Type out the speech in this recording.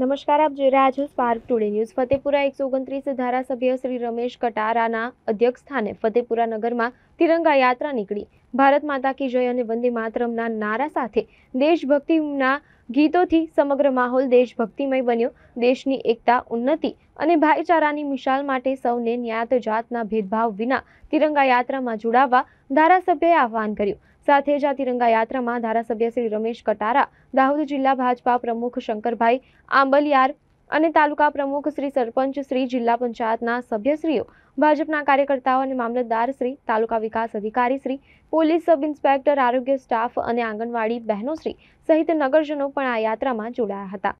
નમસ્કાર આપ જોઈ રહ્યા છો સ્પાર્ક ટુડે ન્યૂઝ ફતેપુરા એકસો ઓગણત્રીસ ધારાસભ્ય શ્રી રમેશ કટારાના અધ્યક્ષ સ્થાને ફતેપુરા નગરમાં તિરંગા યાત્રા નીકળી ભારત માતા કી જય અને વંદે માતરમના નારા સાથે દેશભક્તિના ગીતોથી સમગ્ર માહોલ દેશભક્તિમય બન્યો દેશની એકતા ઉન્નતિ અને ભાઈચારાની મિશાલ માટે સૌને ન્યાત જાતના ભેદભાવ વિના તિરંગા યાત્રામાં જોડાવા ધારાસભ્યએ આહવાન કર્યું સાથે જ આ તિરંગા યાત્રામાં ધારાસભ્ય શ્રી રમેશ કટારા દાહોદ જિલ્લા ભાજપા પ્રમુખ શંકરભાઈ આંબલિયાર અને તાલુકા પ્રમુખ શ્રી સરપંચ શ્રી જિલ્લા પંચાયતના સભ્યશ્રીઓ ભાજપના કાર્યકર્તાઓ અને મામલતદાર શ્રી તાલુકા વિકાસ અધિકારી શ્રી પોલીસ સબ ઇન્સ્પેક્ટર આરોગ્ય સ્ટાફ અને આંગણવાડી બહેનો શ્રી સહિત નગરજનો પણ આ યાત્રામાં જોડાયા હતા